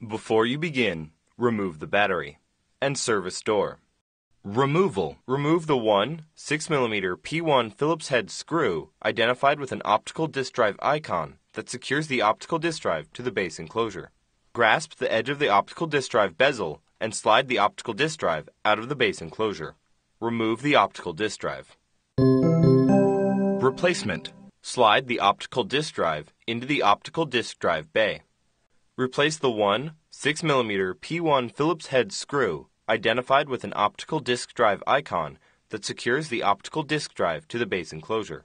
Before you begin, remove the battery and service door. Removal. Remove the one 6mm P1 Phillips head screw identified with an optical disk drive icon that secures the optical disk drive to the base enclosure. Grasp the edge of the optical disk drive bezel and slide the optical disk drive out of the base enclosure. Remove the optical disk drive. Replacement. Slide the optical disk drive into the optical disk drive bay. Replace the one 6mm P1 Phillips head screw, identified with an optical disk drive icon, that secures the optical disk drive to the base enclosure.